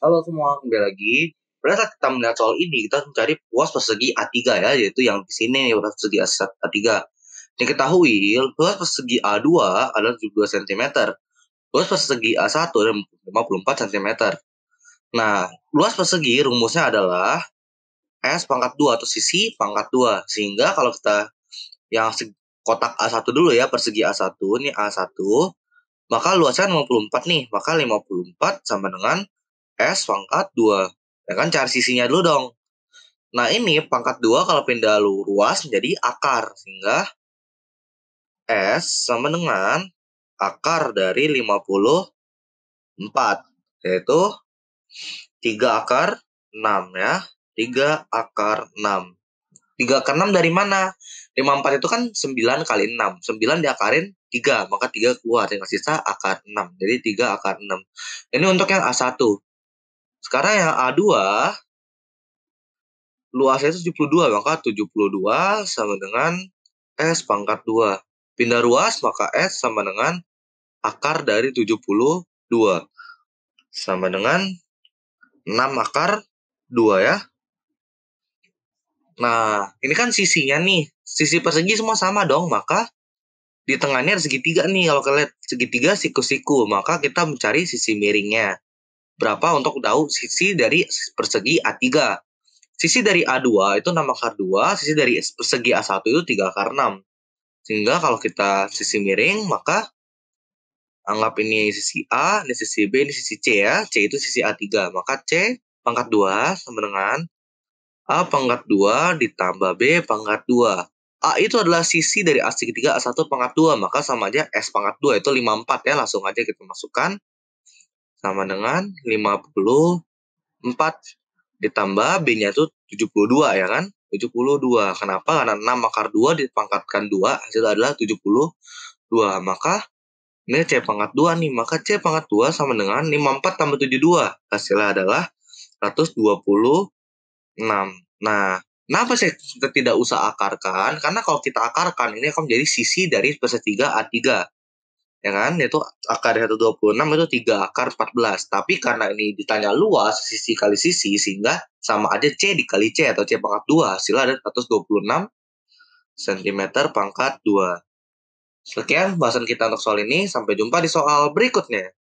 Halo semua, kembali lagi. Pada saat kita melihat soal ini, kita harus mencari luas persegi A3 ya, yaitu yang di sini yang luas persegi A3. Yang ketahui, luas persegi A2 adalah 72 cm. Luas persegi A1 adalah 54 cm. Nah, luas persegi rumusnya adalah S pangkat 2 atau sisi pangkat 2. Sehingga kalau kita yang kotak A1 dulu ya, persegi A1, ini A1, maka luasnya 54 nih, maka 54 sama dengan S pangkat 2. Ya kan cari sisinya dulu dong. Nah ini pangkat 2 kalau pindah lurus menjadi akar. Sehingga S sama dengan akar dari 54. Yaitu 3 akar 6 ya. 3 akar 6. 3 akar 6 dari mana? 54 itu kan 9 kali 6. 9 diakarin 3, maka 3 keluar. Tinggal sisa akar 6. Jadi 3 akar 6. Ini untuk yang A1. Sekarang yang A2 luasnya itu 72, maka 72 sama dengan S pangkat 2. Pindah ruas maka S sama dengan akar dari 72 sama dengan 6 akar 2 ya. Nah, ini kan sisinya nih. Sisi persegi semua sama dong, maka di tengahnya ada segitiga nih. Kalau kalian lihat segitiga siku-siku, maka kita mencari sisi miringnya berapa untuk tahu sisi dari persegi A3. Sisi dari A2 itu 6 akar 2, sisi dari persegi A1 itu 3 akar 6. Sehingga kalau kita sisi miring, maka anggap ini sisi A, ini sisi B, ini sisi C ya. C itu sisi A3. Maka C pangkat 2 sama dengan A pangkat 2 ditambah B pangkat 2. A itu adalah sisi dari A segitiga A1 pangkat 2, maka sama aja S pangkat 2 itu 54 ya, langsung aja kita masukkan sama dengan 54 ditambah B-nya itu 72 ya kan? 72. Kenapa? Karena 6 akar 2 dipangkatkan 2 hasil adalah 72. Maka ini C pangkat 2 nih. Maka C pangkat 2 sama dengan 54 tambah 72. Hasilnya adalah 126. Nah, Kenapa sih kita tidak usah akarkan? Karena kalau kita akarkan, ini akan menjadi sisi dari spesies 3 A3 ya kan itu akar 126 itu 3 akar 14 tapi karena ini ditanya luas sisi kali sisi sehingga sama aja C dikali C atau C pangkat 2 hasilnya ada 126 cm pangkat 2 sekian bahasan kita untuk soal ini sampai jumpa di soal berikutnya